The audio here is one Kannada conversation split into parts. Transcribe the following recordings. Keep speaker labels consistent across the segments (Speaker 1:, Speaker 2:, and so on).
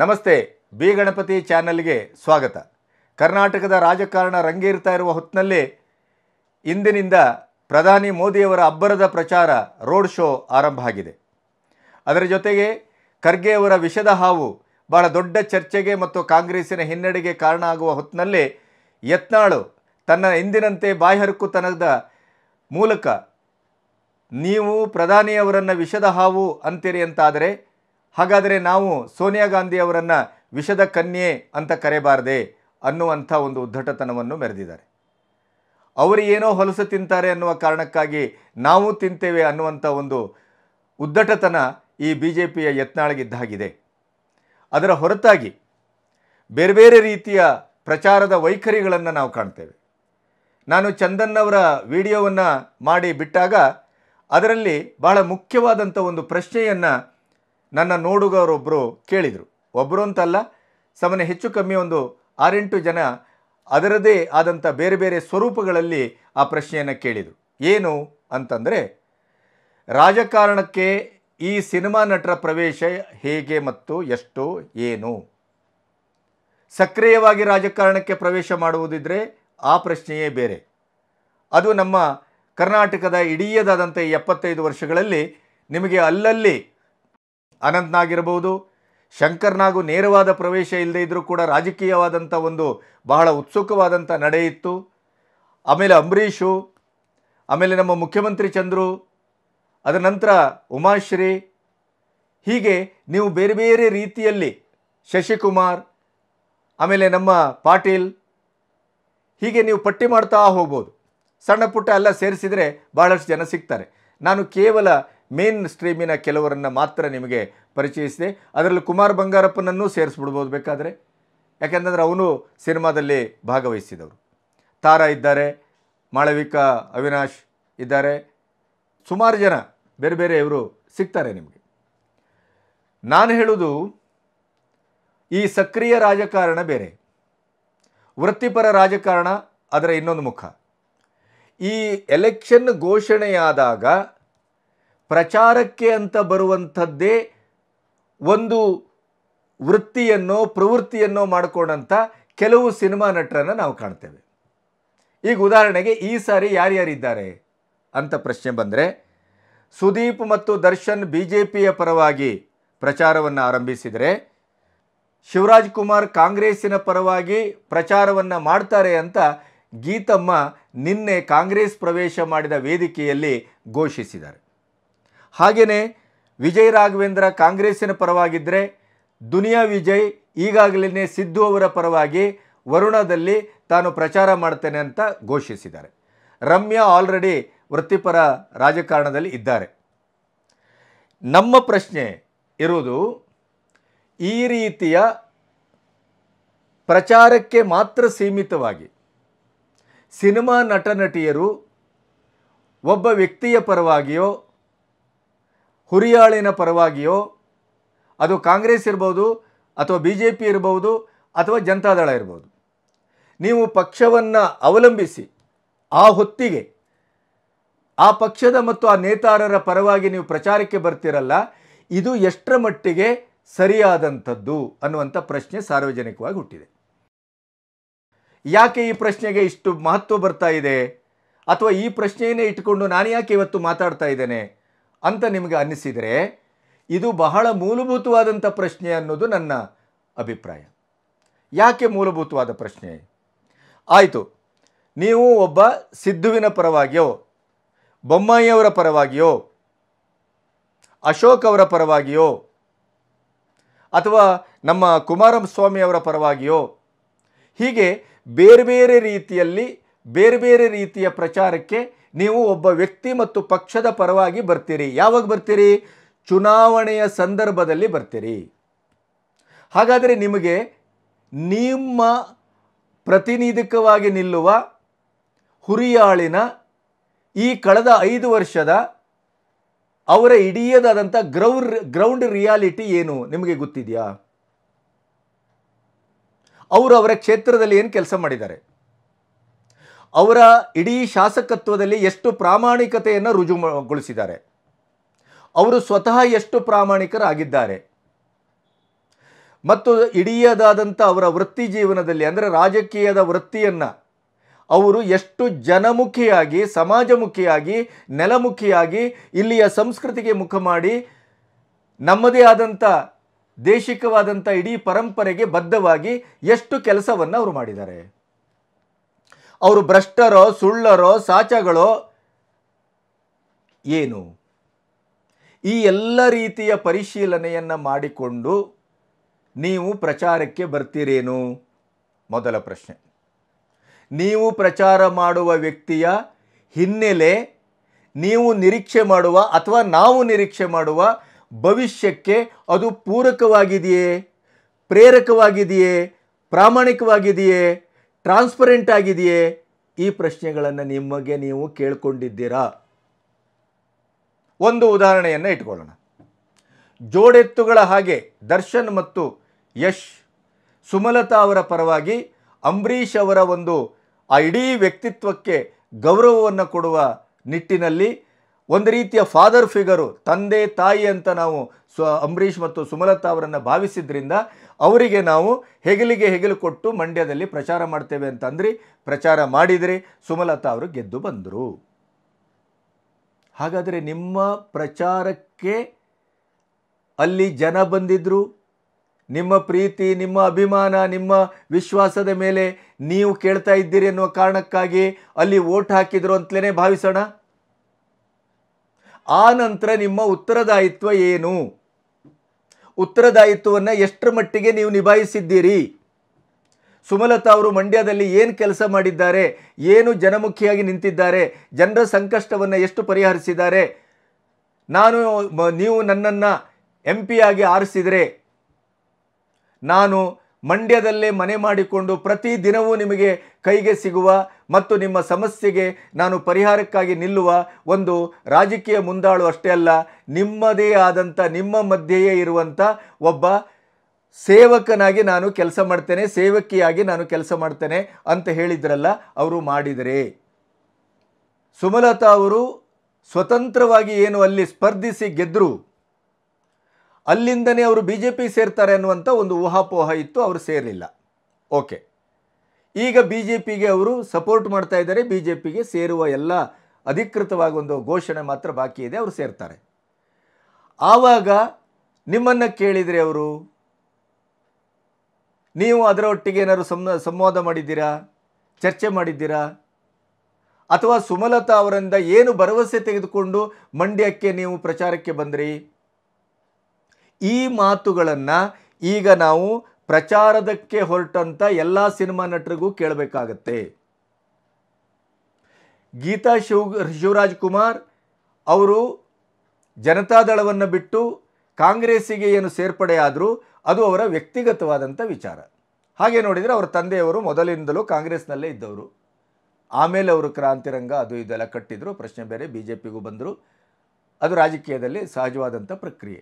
Speaker 1: ನಮಸ್ತೆ ಬಿ ಗಣಪತಿ ಚಾನೆಲ್ಗೆ ಸ್ವಾಗತ ಕರ್ನಾಟಕದ ರಾಜಕಾರಣ ರಂಗೇರ್ತಾ ಇರುವ ಹೊತ್ತಿನಲ್ಲೇ ಇಂದಿನಿಂದ ಪ್ರಧಾನಿ ಮೋದಿಯವರ ಅಬ್ಬರದ ಪ್ರಚಾರ ರೋಡ್ ಶೋ ಆರಂಭ ಆಗಿದೆ ಅದರ ಜೊತೆಗೆ ಖರ್ಗೆ ವಿಷದ ಹಾವು ಬಹಳ ದೊಡ್ಡ ಚರ್ಚೆಗೆ ಮತ್ತು ಕಾಂಗ್ರೆಸ್ಸಿನ ಹಿನ್ನಡೆಗೆ ಕಾರಣ ಆಗುವ ಹೊತ್ತಿನಲ್ಲಿ ಯತ್ನಾಳು ತನ್ನ ಎಂದಿನಂತೆ ಹರಕುತನದ ಮೂಲಕ ನೀವು ಪ್ರಧಾನಿಯವರನ್ನು ವಿಷದ ಹಾವು ಅಂತೀರಿ ಅಂತಾದರೆ ಹಾಗಾದರೆ ನಾವು ಸೋನಿಯಾ ಗಾಂಧಿಯವರನ್ನು ವಿಷದ ಕನ್ಯೆ ಅಂತ ಕರೆಯಬಾರದೆ ಅನ್ನುವಂಥ ಒಂದು ಉದ್ದಟತನವನ್ನು ಮೆರೆದಿದ್ದಾರೆ ಅವರು ಏನೋ ಹೊಲಸು ತಿಂತಾರೆ ಅನ್ನುವ ಕಾರಣಕ್ಕಾಗಿ ನಾವು ತಿಂತೇವೆ ಅನ್ನುವಂಥ ಒಂದು ಉದ್ದಟತನ ಈ ಬಿ ಜೆ ಪಿಯ ಯತ್ನಾಳಗಿದ್ದಾಗಿದೆ ಅದರ ಹೊರತಾಗಿ ಬೇರೆ ಬೇರೆ ರೀತಿಯ ಪ್ರಚಾರದ ವೈಖರಿಗಳನ್ನು ನಾವು ಕಾಣ್ತೇವೆ ನಾನು ಚಂದನ್ನವರ ವಿಡಿಯೋವನ್ನು ಮಾಡಿ ಬಿಟ್ಟಾಗ ಅದರಲ್ಲಿ ಬಹಳ ಮುಖ್ಯವಾದಂಥ ಒಂದು ಪ್ರಶ್ನೆಯನ್ನು ನನ್ನ ನೋಡುಗರೊಬ್ಬರು ಕೇಳಿದರು ಒಬ್ಬರು ಅಂತಲ್ಲ ಸಮನೆ ಹೆಚ್ಚು ಕಮ್ಮಿ ಒಂದು ಆರೆಂಟು ಜನ ಅದರದೇ ಆದಂಥ ಬೇರೆ ಬೇರೆ ಸ್ವರೂಪಗಳಲ್ಲಿ ಆ ಪ್ರಶ್ನೆಯನ್ನು ಕೇಳಿದರು ಏನು ಅಂತಂದರೆ ರಾಜಕಾರಣಕ್ಕೆ ಈ ಸಿನಿಮಾ ನಟರ ಪ್ರವೇಶ ಹೇಗೆ ಮತ್ತು ಎಷ್ಟು ಏನು ಸಕ್ರಿಯವಾಗಿ ರಾಜಕಾರಣಕ್ಕೆ ಪ್ರವೇಶ ಮಾಡುವುದಿದ್ದರೆ ಆ ಪ್ರಶ್ನೆಯೇ ಬೇರೆ ಅದು ನಮ್ಮ ಕರ್ನಾಟಕದ ಇಡೀಯದಾದಂಥ ಎಪ್ಪತ್ತೈದು ವರ್ಷಗಳಲ್ಲಿ ನಿಮಗೆ ಅಲ್ಲಲ್ಲಿ ಅನಂತನಾಗಿರಬಹುದು ಶಂಕರ್ನಾಗು ನೇರವಾದ ಪ್ರವೇಶ ಇಲ್ಲದೆ ಇದ್ದರೂ ಕೂಡ ರಾಜಕೀಯವಾದಂಥ ಒಂದು ಬಹಳ ಉತ್ಸುಕವಾದಂಥ ನಡೆಯಿತ್ತು ಆಮೇಲೆ ಅಂಬರೀಷು ಆಮೇಲೆ ನಮ್ಮ ಮುಖ್ಯಮಂತ್ರಿ ಚಂದ್ರು ಅದರ ನಂತರ ಉಮಾಶ್ರೀ ಹೀಗೆ ನೀವು ಬೇರೆ ಬೇರೆ ರೀತಿಯಲ್ಲಿ ಶಶಿಕುಮಾರ್ ಆಮೇಲೆ ನಮ್ಮ ಪಾಟೀಲ್ ಹೀಗೆ ನೀವು ಪಟ್ಟಿ ಮಾಡ್ತಾ ಹೋಗ್ಬೋದು ಸಣ್ಣ ಪುಟ್ಟ ಎಲ್ಲ ಸೇರಿಸಿದರೆ ಭಾಳಷ್ಟು ಜನ ಸಿಗ್ತಾರೆ ನಾನು ಕೇವಲ ಮೇನ್ ಸ್ಟ್ರೀಮಿನ ಕೆಲವರನ್ನು ಮಾತ್ರ ನಿಮಗೆ ಪರಿಚಯಿಸಿದೆ ಅದರಲ್ಲಿ ಕುಮಾರ್ ಬಂಗಾರಪ್ಪನನ್ನೂ ಸೇರಿಸ್ಬಿಡ್ಬೋದು ಬೇಕಾದರೆ ಯಾಕೆಂದರೆ ಅವನು ಸಿನಿಮಾದಲ್ಲಿ ಭಾಗವಹಿಸಿದವರು ತಾರಾ ಇದ್ದಾರೆ ಮಾಳವಿಕಾ ಅವಿನಾಶ್ ಇದ್ದಾರೆ ಸುಮಾರು ಜನ ಬೇರೆ ಬೇರೆಯವರು ಸಿಗ್ತಾರೆ ನಿಮಗೆ ನಾನು ಹೇಳೋದು ಈ ಸಕ್ರಿಯ ರಾಜಕಾರಣ ಬೇರೆ ವೃತ್ತಿಪರ ರಾಜಕಾರಣ ಅದರ ಇನ್ನೊಂದು ಮುಖ ಈ ಎಲೆಕ್ಷನ್ ಘೋಷಣೆಯಾದಾಗ ಪ್ರಚಾರಕ್ಕೆ ಅಂತ ಬರುವಂಥದ್ದೇ ಒಂದು ವೃತ್ತಿಯನ್ನೋ ಪ್ರವೃತ್ತಿಯನ್ನೋ ಮಾಡಿಕೊಂಡಂಥ ಕೆಲವು ಸಿನಿಮಾ ನಟರನ್ನು ನಾವು ಕಾಣ್ತೇವೆ ಈಗ ಉದಾಹರಣೆಗೆ ಈ ಸಾರಿ ಯಾರ್ಯಾರಿದ್ದಾರೆ ಅಂತ ಪ್ರಶ್ನೆ ಬಂದರೆ ಸುದೀಪ್ ಮತ್ತು ದರ್ಶನ್ ಬಿಜೆಪಿಯ ಪರವಾಗಿ ಪ್ರಚಾರವನ್ನು ಆರಂಭಿಸಿದರೆ ಶಿವರಾಜ್ ಕುಮಾರ್ ಕಾಂಗ್ರೆಸ್ಸಿನ ಪರವಾಗಿ ಪ್ರಚಾರವನ್ನು ಮಾಡ್ತಾರೆ ಅಂತ ಗೀತಮ್ಮ ನಿನ್ನೆ ಕಾಂಗ್ರೆಸ್ ಪ್ರವೇಶ ಮಾಡಿದ ವೇದಿಕೆಯಲ್ಲಿ ಘೋಷಿಸಿದ್ದಾರೆ ಹಾಗೆಯೇ ವಿಜಯ್ ರಾಘವೇಂದ್ರ ಕಾಂಗ್ರೆಸ್ಸಿನ ಪರವಾಗಿದ್ದರೆ ದುನಿಯಾ ವಿಜಯ್ ಈಗಾಗಲೇ ಸಿದ್ದು ಅವರ ಪರವಾಗಿ ವರುಣದಲ್ಲಿ ತಾನು ಪ್ರಚಾರ ಮಾಡ್ತೇನೆ ಅಂತ ಘೋಷಿಸಿದ್ದಾರೆ ರಮ್ಯಾ ಆಲ್ರೆಡಿ ವೃತ್ತಿಪರ ರಾಜಕಾರಣದಲ್ಲಿ ಇದ್ದಾರೆ ನಮ್ಮ ಪ್ರಶ್ನೆ ಇರುವುದು ಈ ರೀತಿಯ ಪ್ರಚಾರಕ್ಕೆ ಮಾತ್ರ ಸೀಮಿತವಾಗಿ ಸಿನಿಮಾ ನಟ ನಟಿಯರು ಒಬ್ಬ ವ್ಯಕ್ತಿಯ ಪರವಾಗಿಯೋ ಹುರಿಯಾಳಿನ ಪರವಾಗಿಯೋ ಅದು ಕಾಂಗ್ರೆಸ್ ಇರ್ಬೋದು ಅಥವಾ ಬಿ ಜೆ ಪಿ ಇರ್ಬೋದು ಅಥವಾ ಜನತಾದಳ ಇರ್ಬೋದು ನೀವು ಪಕ್ಷವನ್ನು ಅವಲಂಬಿಸಿ ಆ ಹೊತ್ತಿಗೆ ಆ ಪಕ್ಷದ ಮತ್ತು ಆ ನೇತಾರರ ಪರವಾಗಿ ನೀವು ಪ್ರಚಾರಕ್ಕೆ ಬರ್ತಿರಲ್ಲ ಇದು ಎಷ್ಟರ ಮಟ್ಟಿಗೆ ಸರಿಯಾದಂಥದ್ದು ಅನ್ನುವಂಥ ಪ್ರಶ್ನೆ ಸಾರ್ವಜನಿಕವಾಗಿ ಹುಟ್ಟಿದೆ ಯಾಕೆ ಈ ಪ್ರಶ್ನೆಗೆ ಇಷ್ಟು ಮಹತ್ವ ಬರ್ತಾ ಇದೆ ಅಥವಾ ಈ ಪ್ರಶ್ನೆಯನ್ನೇ ಇಟ್ಟುಕೊಂಡು ನಾನು ಯಾಕೆ ಇವತ್ತು ಮಾತಾಡ್ತಾ ಇದ್ದೇನೆ ಅಂತ ನಿಮಗೆ ಅನ್ನಿಸಿದರೆ ಇದು ಬಹಳ ಮೂಲಭೂತವಾದಂಥ ಪ್ರಶ್ನೆ ಅನ್ನೋದು ನನ್ನ ಅಭಿಪ್ರಾಯ ಯಾಕೆ ಮೂಲಭೂತವಾದ ಪ್ರಶ್ನೆ ಆಯಿತು ನೀವು ಒಬ್ಬ ಸಿದ್ಧುವಿನ ಪರವಾಗಿಯೋ ಬೊಮ್ಮಾಯಿಯವರ ಪರವಾಗಿಯೋ ಅಶೋಕ್ ಅವರ ಪರವಾಗಿಯೋ ಅಥವಾ ನಮ್ಮ ಕುಮಾರಸ್ವಾಮಿ ಅವರ ಪರವಾಗಿಯೋ ಹೀಗೆ ಬೇರೆ ಬೇರೆ ರೀತಿಯಲ್ಲಿ ಬೇರೆ ಬೇರೆ ರೀತಿಯ ಪ್ರಚಾರಕ್ಕೆ ನೀವು ಒಬ್ಬ ವ್ಯಕ್ತಿ ಮತ್ತು ಪಕ್ಷದ ಪರವಾಗಿ ಬರ್ತೀರಿ ಯಾವಾಗ ಬರ್ತೀರಿ ಚುನಾವಣೆಯ ಸಂದರ್ಭದಲ್ಲಿ ಬರ್ತೀರಿ ಹಾಗಾದರೆ ನಿಮಗೆ ನಿಮ್ಮ ಪ್ರತಿನಿಧಿಕವಾಗಿ ನಿಲ್ಲುವ ಹುರಿಯಾಳಿನ ಈ ಕಳೆದ ಐದು ವರ್ಷದ ಅವರ ಇಡೀದಾದಂಥ ಗ್ರೌಂಡ್ ಗ್ರೌಂಡ್ ರಿಯಾಲಿಟಿ ಏನು ನಿಮಗೆ ಗೊತ್ತಿದೆಯಾ ಅವರು ಅವರ ಕ್ಷೇತ್ರದಲ್ಲಿ ಏನು ಕೆಲಸ ಮಾಡಿದ್ದಾರೆ ಅವರ ಇಡೀ ಶಾಸಕತ್ವದಲ್ಲಿ ಎಷ್ಟು ಪ್ರಾಮಾಣಿಕತೆಯನ್ನು ರುಜುಗೊಳಿಸಿದ್ದಾರೆ ಅವರು ಸ್ವತಃ ಎಷ್ಟು ಪ್ರಾಮಾಣಿಕರಾಗಿದ್ದಾರೆ ಮತ್ತು ಇಡೀದಾದಂಥ ಅವರ ವೃತ್ತಿ ಜೀವನದಲ್ಲಿ ಅಂದರೆ ರಾಜಕೀಯದ ವೃತ್ತಿಯನ್ನು ಅವರು ಎಷ್ಟು ಜನಮುಖಿಯಾಗಿ ಸಮಾಜಮುಖಿಯಾಗಿ ನೆಲಮುಖಿಯಾಗಿ ಇಲ್ಲಿಯ ಸಂಸ್ಕೃತಿಗೆ ಮುಖ ಮಾಡಿ ನಮ್ಮದೇ ಆದಂಥ ದೇಶಿಕವಾದಂಥ ಇಡೀ ಪರಂಪರೆಗೆ ಬದ್ಧವಾಗಿ ಎಷ್ಟು ಕೆಲಸವನ್ನು ಅವರು ಮಾಡಿದ್ದಾರೆ ಅವರು ಭ್ರಷ್ಟರೋ ಸುಳ್ಳರೋ ಸಾಚಗಳೋ ಏನು ಈ ಎಲ್ಲ ರೀತಿಯ ಪರಿಶೀಲನೆಯನ್ನು ಮಾಡಿಕೊಂಡು ನೀವು ಪ್ರಚಾರಕ್ಕೆ ಬರ್ತೀರೇನು ಮೊದಲ ಪ್ರಶ್ನೆ ನೀವು ಪ್ರಚಾರ ಮಾಡುವ ವ್ಯಕ್ತಿಯ ಹಿನ್ನೆಲೆ ನೀವು ನಿರೀಕ್ಷೆ ಮಾಡುವ ಅಥವಾ ನಾವು ನಿರೀಕ್ಷೆ ಮಾಡುವ ಭವಿಷ್ಯಕ್ಕೆ ಅದು ಪೂರಕವಾಗಿದೆಯೇ ಪ್ರೇರಕವಾಗಿದೆಯೇ ಪ್ರಾಮಾಣಿಕವಾಗಿದೆಯೇ ಟ್ರಾನ್ಸ್ಪರೆಂಟ್ ಆಗಿದೆಯೇ ಈ ಪ್ರಶ್ನೆಗಳನ್ನು ನಿಮಗೆ ನೀವು ಕೇಳಿಕೊಂಡಿದ್ದೀರಾ ಒಂದು ಉದಾಹರಣೆಯನ್ನು ಇಟ್ಕೊಳ್ಳೋಣ ಜೋಡೆತ್ತುಗಳ ಹಾಗೆ ದರ್ಶನ್ ಮತ್ತು ಯಶ್ ಸುಮಲತಾ ಅವರ ಪರವಾಗಿ ಅಂಬರೀಷ್ ಅವರ ಒಂದು ಆ ಇಡೀ ವ್ಯಕ್ತಿತ್ವಕ್ಕೆ ಗೌರವವನ್ನು ಕೊಡುವ ನಿಟ್ಟಿನಲ್ಲಿ ಒಂದು ರೀತಿಯ ಫಾದರ್ ಫಿಗರು ತಂದೆ ತಾಯಿ ಅಂತ ನಾವು ಸ್ವ ಅಂಬರೀಷ್ ಮತ್ತು ಸುಮಲತಾ ಅವರನ್ನು ಭಾವಿಸಿದ್ರಿಂದ ಅವರಿಗೆ ನಾವು ಹೆಗಲಿಗೆ ಹೆಗಲು ಕೊಟ್ಟು ಮಂಡ್ಯದಲ್ಲಿ ಪ್ರಚಾರ ಮಾಡ್ತೇವೆ ಅಂತಂದ್ರಿ ಪ್ರಚಾರ ಮಾಡಿದರೆ ಸುಮಲತಾ ಅವರು ಗೆದ್ದು ಬಂದರು ಹಾಗಾದರೆ ನಿಮ್ಮ ಪ್ರಚಾರಕ್ಕೆ ಅಲ್ಲಿ ಜನ ಬಂದಿದ್ದರು ನಿಮ್ಮ ಪ್ರೀತಿ ನಿಮ್ಮ ಅಭಿಮಾನ ನಿಮ್ಮ ವಿಶ್ವಾಸದ ಮೇಲೆ ನೀವು ಕೇಳ್ತಾ ಇದ್ದೀರಿ ಅನ್ನುವ ಕಾರಣಕ್ಕಾಗಿ ಅಲ್ಲಿ ಓಟ್ ಹಾಕಿದ್ರು ಅಂತಲೇ ಭಾವಿಸೋಣ ಆ ನಂತರ ನಿಮ್ಮ ಉತ್ತರದಾಯಿತ್ವ ಏನು ಉತ್ತರದಾಯಿತ್ವವನ್ನು ಎಷ್ಟರ ಮಟ್ಟಿಗೆ ನೀವು ನಿಭಾಯಿಸಿದ್ದೀರಿ ಸುಮಲತಾ ಅವರು ಮಂಡ್ಯದಲ್ಲಿ ಏನು ಕೆಲಸ ಮಾಡಿದ್ದಾರೆ ಏನು ಜನಮುಖಿಯಾಗಿ ನಿಂತಿದ್ದಾರೆ ಜನರ ಸಂಕಷ್ಟವನ್ನು ಎಷ್ಟು ಪರಿಹರಿಸಿದ್ದಾರೆ ನಾನು ನೀವು ನನ್ನನ್ನು ಎಂ ಪಿ ಆಗಿ ಆರಿಸಿದರೆ ನಾನು ಮಂಡ್ಯದಲ್ಲೇ ಮನೆ ಮಾಡಿಕೊಂಡು ಪ್ರತಿ ದಿನವೂ ನಿಮಗೆ ಕೈಗೆ ಸಿಗುವ ಮತ್ತು ನಿಮ್ಮ ಸಮಸ್ಯೆಗೆ ನಾನು ಪರಿಹಾರಕ್ಕಾಗಿ ನಿಲ್ಲುವ ಒಂದು ರಾಜಕೀಯ ಮುಂದಾಳು ಅಷ್ಟೇ ಅಲ್ಲ ನಿಮ್ಮದೇ ಆದಂಥ ನಿಮ್ಮ ಮಧ್ಯೆಯೇ ಇರುವಂಥ ಒಬ್ಬ ಸೇವಕನಾಗಿ ನಾನು ಕೆಲಸ ಮಾಡ್ತೇನೆ ಸೇವಕಿಯಾಗಿ ನಾನು ಕೆಲಸ ಮಾಡ್ತೇನೆ ಅಂತ ಹೇಳಿದ್ರಲ್ಲ ಅವರು ಮಾಡಿದರೆ ಸುಮಲತಾ ಅವರು ಸ್ವತಂತ್ರವಾಗಿ ಏನು ಅಲ್ಲಿ ಸ್ಪರ್ಧಿಸಿ ಗೆದ್ದರು ಅಲ್ಲಿಂದನೇ ಅವರು ಬಿ ಜೆ ಪಿ ಸೇರ್ತಾರೆ ಅನ್ನುವಂಥ ಒಂದು ಊಹಾಪೋಹ ಇತ್ತು ಅವರು ಸೇರಲಿಲ್ಲ ಓಕೆ ಈಗ ಬಿ ಜೆ ಪಿಗೆ ಅವರು ಸಪೋರ್ಟ್ ಮಾಡ್ತಾ ಇದ್ದಾರೆ ಬಿ ಜೆ ಪಿಗೆ ಸೇರುವ ಎಲ್ಲ ಅಧಿಕೃತವಾಗಿ ಒಂದು ಘೋಷಣೆ ಮಾತ್ರ ಬಾಕಿ ಇದೆ ಅವರು ಸೇರ್ತಾರೆ ಆವಾಗ ನಿಮ್ಮನ್ನು ಕೇಳಿದರೆ ಅವರು ನೀವು ಅದರೊಟ್ಟಿಗೆ ಏನಾದ್ರು ಸಂ ಸಂವಾದ ಮಾಡಿದ್ದೀರಾ ಚರ್ಚೆ ಮಾಡಿದ್ದೀರಾ ಅಥವಾ ಸುಮಲತಾ ಅವರಿಂದ ಏನು ಭರವಸೆ ತೆಗೆದುಕೊಂಡು ಮಂಡ್ಯಕ್ಕೆ ನೀವು ಪ್ರಚಾರಕ್ಕೆ ಬಂದ್ರಿ ಈ ಮಾತುಗಳನ್ನು ಈಗ ನಾವು ಪ್ರಚಾರದಕ್ಕೆ ಹೊರಟಂಥ ಎಲ್ಲ ಸಿನಿಮಾ ನಟರಿಗೂ ಕೇಳಬೇಕಾಗತ್ತೆ ಗೀತಾ ಶಿವ ಶಿವರಾಜ್ ಕುಮಾರ್ ಅವರು ಜನತಾದಳವನ್ನು ಬಿಟ್ಟು ಕಾಂಗ್ರೆಸ್ಸಿಗೆ ಏನು ಆದರೂ ಅದು ಅವರ ವ್ಯಕ್ತಿಗತವಾದಂಥ ವಿಚಾರ ಹಾಗೆ ನೋಡಿದರೆ ಅವರ ತಂದೆಯವರು ಮೊದಲಿನಿಂದಲೂ ಕಾಂಗ್ರೆಸ್ನಲ್ಲೇ ಇದ್ದವರು ಆಮೇಲೆ ಅವರು ಕ್ರಾಂತಿರಂಗ ಅದು ಇದೆಲ್ಲ ಕಟ್ಟಿದ್ರು ಪ್ರಶ್ನೆ ಬೇರೆ ಬಿ ಜೆ ಪಿಗೂ ಬಂದರು ಅದು ರಾಜಕೀಯದಲ್ಲಿ ಸಹಜವಾದಂಥ ಪ್ರಕ್ರಿಯೆ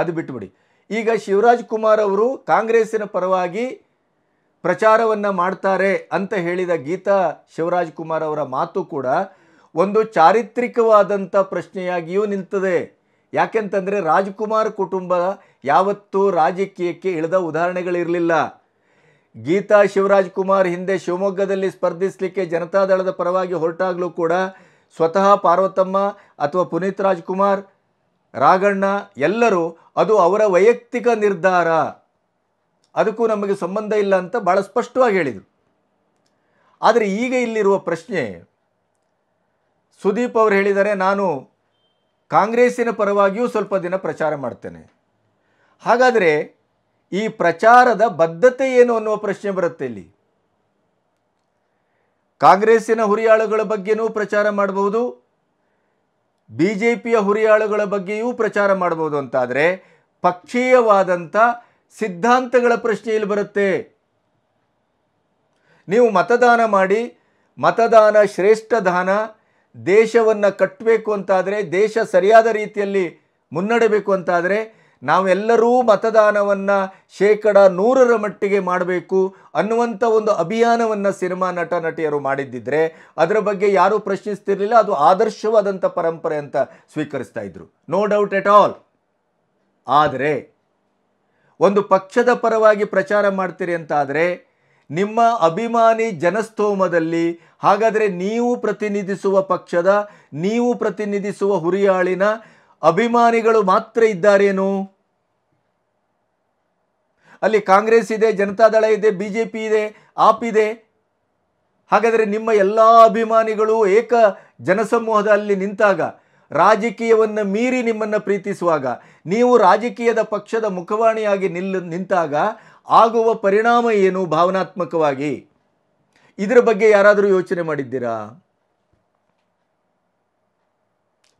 Speaker 1: ಅದು ಬಿಟ್ಟುಬಿಡಿ ಈಗ ಶಿವರಾಜ್ ಕುಮಾರ್ ಅವರು ಕಾಂಗ್ರೆಸ್ಸಿನ ಪರವಾಗಿ ಪ್ರಚಾರವನ್ನು ಮಾಡ್ತಾರೆ ಅಂತ ಹೇಳಿದ ಗೀತಾ ಶಿವರಾಜ್ ಕುಮಾರ್ ಅವರ ಮಾತು ಕೂಡ ಒಂದು ಚಾರಿತ್ರಿಕವಾದಂಥ ಪ್ರಶ್ನೆಯಾಗಿಯೂ ನಿಲ್ತದೆ ಯಾಕೆಂತಂದರೆ ರಾಜ್ಕುಮಾರ್ ಕುಟುಂಬ ಯಾವತ್ತೂ ರಾಜಕೀಯಕ್ಕೆ ಇಳಿದ ಉದಾಹರಣೆಗಳಿರಲಿಲ್ಲ ಗೀತಾ ಶಿವರಾಜ್ ಕುಮಾರ್ ಹಿಂದೆ ಶಿವಮೊಗ್ಗದಲ್ಲಿ ಸ್ಪರ್ಧಿಸಲಿಕ್ಕೆ ಜನತಾದಳದ ಪರವಾಗಿ ಹೊರಟಾಗಲೂ ಕೂಡ ಸ್ವತಃ ಪಾರ್ವತಮ್ಮ ಅಥವಾ ಪುನೀತ್ ರಾಜ್ಕುಮಾರ್ ರಾಗಣ್ಣ ಎಲ್ಲರೂ ಅದು ಅವರ ವೈಯಕ್ತಿಕ ನಿರ್ಧಾರ ಅದಕ್ಕೂ ನಮಗೆ ಸಂಬಂಧ ಇಲ್ಲ ಅಂತ ಭಾಳ ಸ್ಪಷ್ಟವಾಗಿ ಹೇಳಿದರು ಆದರೆ ಈಗ ಇಲ್ಲಿರುವ ಪ್ರಶ್ನೆ ಸುದೀಪ್ ಅವರು ಹೇಳಿದ್ದಾರೆ ನಾನು ಕಾಂಗ್ರೆಸ್ಸಿನ ಪರವಾಗಿಯೂ ಸ್ವಲ್ಪ ದಿನ ಪ್ರಚಾರ ಮಾಡ್ತೇನೆ ಹಾಗಾದರೆ ಈ ಪ್ರಚಾರದ ಬದ್ಧತೆ ಏನು ಅನ್ನುವ ಪ್ರಶ್ನೆ ಬರುತ್ತೆ ಇಲ್ಲಿ ಕಾಂಗ್ರೆಸ್ಸಿನ ಹುರಿಯಾಳುಗಳ ಬಗ್ಗೆನೂ ಪ್ರಚಾರ ಮಾಡಬಹುದು ಬಿ ಜೆ ಪಿಯ ಹುರಿಯಾಳುಗಳ ಬಗ್ಗೆಯೂ ಪ್ರಚಾರ ಮಾಡ್ಬೋದು ಅಂತಾದರೆ ಪಕ್ಷೀಯವಾದಂಥ ಸಿದ್ಧಾಂತಗಳ ಪ್ರಶ್ನೆಯಲ್ಲಿ ಬರುತ್ತೆ ನೀವು ಮತದಾನ ಮಾಡಿ ಮತದಾನ ಶ್ರೇಷ್ಠ ದಾನ ದೇಶವನ್ನು ಕಟ್ಟಬೇಕು ಅಂತಾದರೆ ದೇಶ ಸರಿಯಾದ ರೀತಿಯಲ್ಲಿ ಮುನ್ನಡೆಬೇಕು ಅಂತಾದರೆ ನಾವೆಲ್ಲರೂ ಮತದಾನವನ್ನು ಶೇಕಡ ನೂರರ ಮಟ್ಟಿಗೆ ಮಾಡಬೇಕು ಅನ್ನುವಂಥ ಒಂದು ಅಭಿಯಾನವನ್ನು ಸಿನಿಮಾ ನಟ ನಟಿಯರು ಮಾಡಿದ್ದಿದ್ರೆ ಅದರ ಬಗ್ಗೆ ಯಾರೂ ಪ್ರಶ್ನಿಸ್ತಿರಲಿಲ್ಲ ಅದು ಆದರ್ಶವಾದಂಥ ಪರಂಪರೆ ಅಂತ ಸ್ವೀಕರಿಸ್ತಾ ಇದ್ರು ನೋ ಡೌಟ್ ಎಟ್ ಆಲ್ ಆದರೆ ಒಂದು ಪಕ್ಷದ ಪರವಾಗಿ ಪ್ರಚಾರ ಮಾಡ್ತೀರಿ ಅಂತ ಆದರೆ ನಿಮ್ಮ ಅಭಿಮಾನಿ ಜನಸ್ತೋಮದಲ್ಲಿ ಹಾಗಾದರೆ ನೀವು ಪ್ರತಿನಿಧಿಸುವ ಪಕ್ಷದ ನೀವು ಪ್ರತಿನಿಧಿಸುವ ಹುರಿಯಾಳಿನ ಅಭಿಮಾನಿಗಳು ಮಾತ್ರ ಇದ್ದಾರೇನು ಅಲ್ಲಿ ಕಾಂಗ್ರೆಸ್ ಇದೆ ಜನತಾದಳ ಇದೆ ಬಿ ಜೆ ಪಿ ಇದೆ ಆಪ್ ಇದೆ ಹಾಗಾದರೆ ನಿಮ್ಮ ಎಲ್ಲ ಅಭಿಮಾನಿಗಳು ಏಕ ಜನಸಮೂಹದಲ್ಲಿ ಅಲ್ಲಿ ನಿಂತಾಗ ರಾಜಕೀಯವನ್ನು ಮೀರಿ ನಿಮ್ಮನ್ನು ಪ್ರೀತಿಸುವಾಗ ನೀವು ರಾಜಕೀಯದ ಪಕ್ಷದ ಮುಖವಾಣಿಯಾಗಿ ನಿಲ್ ನಿಂತಾಗ ಆಗುವ ಪರಿಣಾಮ ಏನು ಭಾವನಾತ್ಮಕವಾಗಿ ಇದರ ಬಗ್ಗೆ ಯಾರಾದರೂ ಯೋಚನೆ ಮಾಡಿದ್ದೀರಾ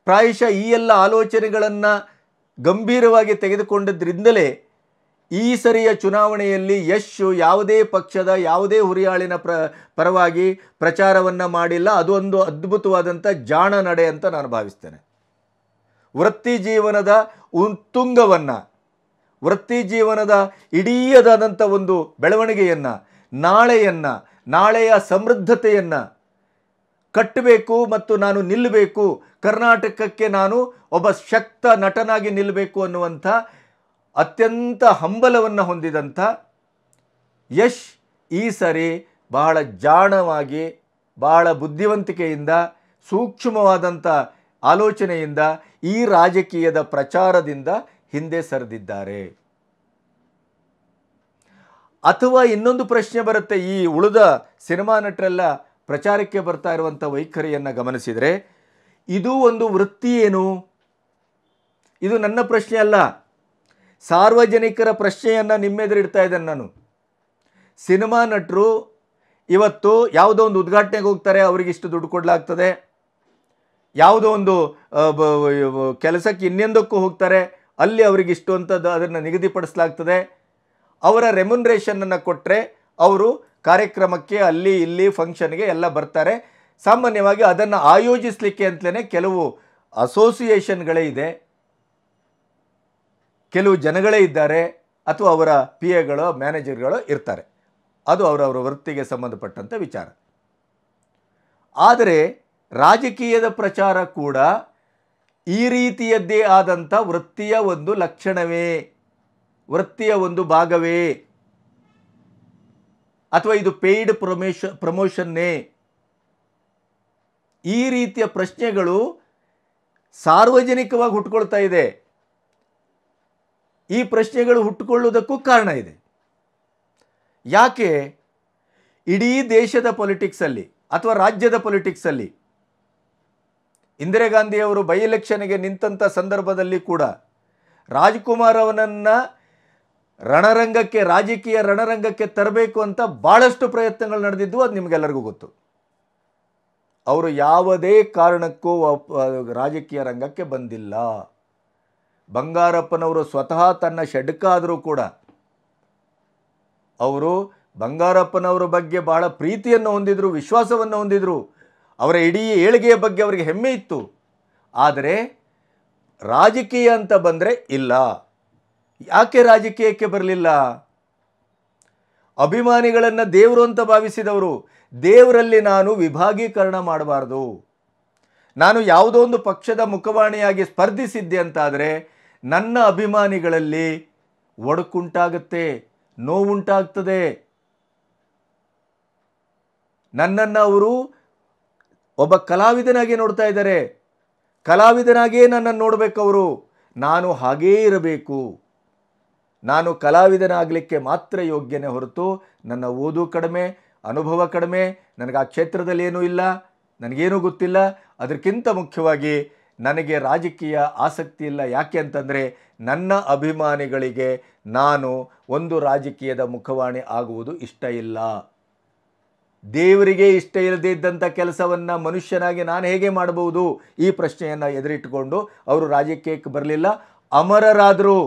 Speaker 1: ಪ್ರಾಯಶಃ ಈ ಎಲ್ಲ ಆಲೋಚನೆಗಳನ್ನು ಗಂಭೀರವಾಗಿ ತೆಗೆದುಕೊಂಡಿದ್ದರಿಂದಲೇ ಈ ಸರಿಯ ಚುನಾವಣೆಯಲ್ಲಿ ಯಶ್ ಯಾವುದೇ ಪಕ್ಷದ ಯಾವುದೇ ಹುರಿಯಾಳಿನ ಪ್ರ ಪರವಾಗಿ ಪ್ರಚಾರವನ್ನು ಮಾಡಿಲ್ಲ ಅದು ಒಂದು ಅದ್ಭುತವಾದಂಥ ಜಾಣ ನಡೆ ಅಂತ ನಾನು ಭಾವಿಸ್ತೇನೆ ವೃತ್ತಿ ಜೀವನದ ಉತ್ತುಂಗವನ್ನು ವೃತ್ತಿ ಜೀವನದ ಇಡೀದಾದಂಥ ಒಂದು ಬೆಳವಣಿಗೆಯನ್ನು ನಾಳೆಯನ್ನು ನಾಳೆಯ ಸಮೃದ್ಧತೆಯನ್ನು ಕಟ್ಟಬೇಕು ಮತ್ತು ನಾನು ನಿಲ್ಲಬೇಕು ಕರ್ನಾಟಕಕ್ಕೆ ನಾನು ಒಬ್ಬ ಶಕ್ತ ನಟನಾಗಿ ನಿಲ್ಲಬೇಕು ಅನ್ನುವಂಥ ಅತ್ಯಂತ ಹಂಬಲವನ್ನು ಹೊಂದಿದಂಥ ಯಶ್ ಈ ಸರಿ ಬಹಳ ಜಾಣವಾಗಿ ಬಹಳ ಬುದ್ಧಿವಂತಿಕೆಯಿಂದ ಸೂಕ್ಷ್ಮವಾದಂಥ ಆಲೋಚನೆಯಿಂದ ಈ ರಾಜಕೀಯದ ಪ್ರಚಾರದಿಂದ ಹಿಂದೆ ಸರಿದಿದ್ದಾರೆ ಅಥವಾ ಇನ್ನೊಂದು ಪ್ರಶ್ನೆ ಬರುತ್ತೆ ಈ ಉಳಿದ ಸಿನಿಮಾ ನಟರೆಲ್ಲ ಪ್ರಚಾರಕ್ಕೆ ಬರ್ತಾ ಇರುವಂಥ ವೈಖರಿಯನ್ನು ಗಮನಿಸಿದರೆ ಇದು ಒಂದು ವೃತ್ತಿ ಏನು ಇದು ನನ್ನ ಪ್ರಶ್ನೆ ಅಲ್ಲ ಸಾರ್ವಜನಿಕರ ಪ್ರಶ್ನೆಯನ್ನು ನಿಮ್ಮೆದುರಿಡ್ತಾ ಇದ್ದೇನೆ ನಾನು ಸಿನಿಮಾ ನಟರು ಇವತ್ತು ಯಾವುದೋ ಒಂದು ಉದ್ಘಾಟನೆಗೆ ಹೋಗ್ತಾರೆ ಇಷ್ಟು ದುಡ್ಡು ಕೊಡಲಾಗ್ತದೆ ಯಾವುದೋ ಒಂದು ಕೆಲಸಕ್ಕೆ ಇನ್ನೊಂದಕ್ಕೂ ಹೋಗ್ತಾರೆ ಅಲ್ಲಿ ಇಷ್ಟು ಅಂತ ಅದನ್ನು ನಿಗದಿಪಡಿಸಲಾಗ್ತದೆ ಅವರ ರೆಮ್ಯುನ್ರೇಷನನ್ನು ಕೊಟ್ಟರೆ ಅವರು ಕಾರ್ಯಕ್ರಮಕ್ಕೆ ಅಲ್ಲಿ ಇಲ್ಲಿ ಫಂಕ್ಷನ್ಗೆ ಎಲ್ಲ ಬರ್ತಾರೆ ಸಾಮಾನ್ಯವಾಗಿ ಅದನ್ನು ಆಯೋಜಿಸಲಿಕ್ಕೆ ಅಂತಲೇ ಕೆಲವು ಅಸೋಸಿಯೇಷನ್ಗಳೇ ಇದೆ ಕೆಲವು ಜನಗಳೇ ಇದ್ದಾರೆ ಅಥವಾ ಅವರ ಪಿ ಎಗಳು ಮ್ಯಾನೇಜರ್ಗಳು ಇರ್ತಾರೆ ಅದು ಅವರವರ ವೃತ್ತಿಗೆ ಸಂಬಂಧಪಟ್ಟಂಥ ವಿಚಾರ ಆದರೆ ರಾಜಕೀಯದ ಪ್ರಚಾರ ಕೂಡ ಈ ರೀತಿಯದ್ದೇ ಆದಂಥ ವೃತ್ತಿಯ ಒಂದು ಲಕ್ಷಣವೇ ವೃತ್ತಿಯ ಒಂದು ಭಾಗವೇ ಅಥವಾ ಇದು ಪೇಯ್ಡ್ ಪ್ರೊಮೇಶ ಪ್ರಮೋಷನ್ನೇ ಈ ರೀತಿಯ ಪ್ರಶ್ನೆಗಳು ಸಾರ್ವಜನಿಕವಾಗಿ ಹುಟ್ಕೊಳ್ತಾ ಇದೆ ಈ ಪ್ರಶ್ನೆಗಳು ಹುಟ್ಟುಕೊಳ್ಳುವುದಕ್ಕೂ ಕಾರಣ ಇದೆ ಯಾಕೆ ಇಡೀ ದೇಶದ ಪೊಲಿಟಿಕ್ಸಲ್ಲಿ ಅಥವಾ ರಾಜ್ಯದ ಪೊಲಿಟಿಕ್ಸಲ್ಲಿ ಇಂದಿರಾ ಗಾಂಧಿಯವರು ಬೈ ಎಲೆಕ್ಷನ್ಗೆ ನಿಂತಹ ಸಂದರ್ಭದಲ್ಲಿ ಕೂಡ ರಾಜ್ಕುಮಾರ್ ಅವನನ್ನು ರಣರಂಗಕ್ಕೆ ರಾಜಕೀಯ ರಣರಂಗಕ್ಕೆ ತರಬೇಕು ಅಂತ ಭಾಳಷ್ಟು ಪ್ರಯತ್ನಗಳು ನಡೆದಿದ್ದು ಅದು ನಿಮಗೆಲ್ಲರಿಗೂ ಗೊತ್ತು ಅವರು ಯಾವುದೇ ಕಾರಣಕ್ಕೂ ರಾಜಕೀಯ ರಂಗಕ್ಕೆ ಬಂದಿಲ್ಲ ಬಂಗಾರಪ್ಪನವರು ಸ್ವತಃ ತನ್ನ ಷಡ್ಕಾದರೂ ಕೂಡ ಅವರು ಬಂಗಾರಪ್ಪನವರ ಬಗ್ಗೆ ಭಾಳ ಪ್ರೀತಿಯನ್ನು ಹೊಂದಿದ್ರು ವಿಶ್ವಾಸವನ್ನು ಹೊಂದಿದ್ರು ಅವರ ಇಡೀ ಏಳಿಗೆಯ ಬಗ್ಗೆ ಅವರಿಗೆ ಹೆಮ್ಮೆ ಇತ್ತು ಆದರೆ ರಾಜಕೀಯ ಅಂತ ಬಂದರೆ ಇಲ್ಲ ಯಾಕೆ ರಾಜಕೀಯಕ್ಕೆ ಬರಲಿಲ್ಲ ಅಭಿಮಾನಿಗಳನ್ನು ದೇವರು ಅಂತ ಭಾವಿಸಿದವರು ದೇವರಲ್ಲಿ ನಾನು ವಿಭಾಗೀಕರಣ ಮಾಡಬಾರ್ದು ನಾನು ಯಾವುದೋ ಒಂದು ಪಕ್ಷದ ಮುಖವಾಣಿಯಾಗಿ ಸ್ಪರ್ಧಿಸಿದ್ದೆ ಅಂತಾದರೆ ನನ್ನ ಅಭಿಮಾನಿಗಳಲ್ಲಿ ಒಡಕುಂಟಾಗುತ್ತೆ ನೋವುಂಟಾಗ್ತದೆ ನನ್ನನ್ನು ಅವರು ಒಬ್ಬ ಕಲಾವಿದನಾಗಿ ನೋಡ್ತಾ ಇದ್ದಾರೆ ಕಲಾವಿದನಾಗಿಯೇ ನನ್ನನ್ನು ನೋಡಬೇಕವರು ನಾನು ಹಾಗೇ ಇರಬೇಕು ನಾನು ಕಲಾವಿದನಾಗಲಿಕ್ಕೆ ಮಾತ್ರ ಯೋಗ್ಯನೇ ಹೊರತು ನನ್ನ ಓದು ಕಡಿಮೆ ಅನುಭವ ಕಡಿಮೆ ನನಗೆ ಆ ಕ್ಷೇತ್ರದಲ್ಲಿ ಏನೂ ಇಲ್ಲ ನನಗೇನೂ ಗೊತ್ತಿಲ್ಲ ಅದಕ್ಕಿಂತ ಮುಖ್ಯವಾಗಿ ನನಗೆ ರಾಜಕೀಯ ಆಸಕ್ತಿ ಇಲ್ಲ ಯಾಕೆ ಅಂತಂದರೆ ನನ್ನ ಅಭಿಮಾನಿಗಳಿಗೆ ನಾನು ಒಂದು ರಾಜಕೀಯದ ಮುಖವಾಣಿ ಆಗುವುದು ಇಷ್ಟ ಇಲ್ಲ ದೇವರಿಗೆ ಇಷ್ಟ ಇಲ್ಲದೇ ಇದ್ದಂಥ ಕೆಲಸವನ್ನು ಮನುಷ್ಯನಾಗಿ ನಾನು ಹೇಗೆ ಮಾಡಬಹುದು ಈ ಪ್ರಶ್ನೆಯನ್ನು ಎದುರಿಟ್ಟುಕೊಂಡು ಅವರು ರಾಜಕೀಯಕ್ಕೆ ಬರಲಿಲ್ಲ ಅಮರರಾದರು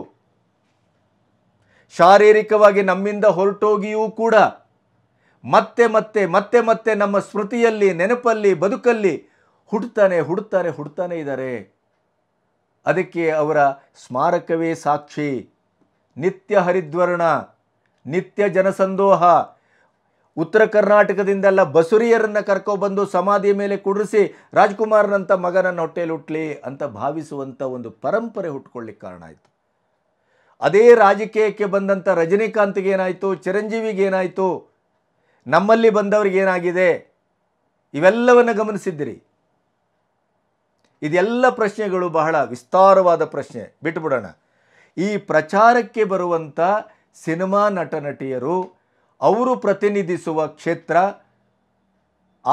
Speaker 1: ಶಾರೀರಿಕವಾಗಿ ನಮ್ಮಿಂದ ಹೊರಟೋಗಿಯೂ ಕೂಡ ಮತ್ತೆ ಮತ್ತೆ ಮತ್ತೆ ಮತ್ತೆ ನಮ್ಮ ಸ್ಮೃತಿಯಲ್ಲಿ ನೆನಪಲ್ಲಿ ಬದುಕಲ್ಲಿ ಹುಡ್ತಾನೆ ಹುಡ್ತಾನೆ ಹುಡ್ತಾನೆ ಇದ್ದಾರೆ ಅದಕ್ಕೆ ಅವರ ಸ್ಮಾರಕವೇ ಸಾಕ್ಷಿ ನಿತ್ಯ ಹರಿದ್ವರ್ಣ ನಿತ್ಯ ಜನಸಂದೋಹ ಉತ್ತರ ಕರ್ನಾಟಕದಿಂದೆಲ್ಲ ಬಸುರಿಯರನ್ನು ಕರ್ಕೊಬಂದು ಸಮಾಧಿಯ ಮೇಲೆ ಕುಡಿಸಿ ರಾಜ್ಕುಮಾರನಂಥ ಮಗನನ್ನು ಹೊಟ್ಟೆಯಲ್ಲಿ ಹುಟ್ಟಲಿ ಅಂತ ಭಾವಿಸುವಂಥ ಒಂದು ಪರಂಪರೆ ಹುಟ್ಕೊಳ್ಳಿಕ್ಕೆ ಕಾರಣ ಆಯಿತು ಅದೇ ರಾಜಕೀಯಕ್ಕೆ ಬಂದಂಥ ರಜನಿಕಾಂತ್ಗೆ ಏನಾಯಿತು ಚಿರಂಜೀವಿಗೆ ಏನಾಯಿತು ನಮ್ಮಲ್ಲಿ ಏನಾಗಿದೆ ಇವೆಲ್ಲವನ್ನು ಗಮನಿಸಿದ್ದೀರಿ ಇದೆಲ್ಲ ಪ್ರಶ್ನೆಗಳು ಬಹಳ ವಿಸ್ತಾರವಾದ ಪ್ರಶ್ನೆ ಬಿಟ್ಟುಬಿಡೋಣ ಈ ಪ್ರಚಾರಕ್ಕೆ ಬರುವಂಥ ಸಿನಿಮಾ ನಟ ನಟಿಯರು ಅವರು ಪ್ರತಿನಿಧಿಸುವ ಕ್ಷೇತ್ರ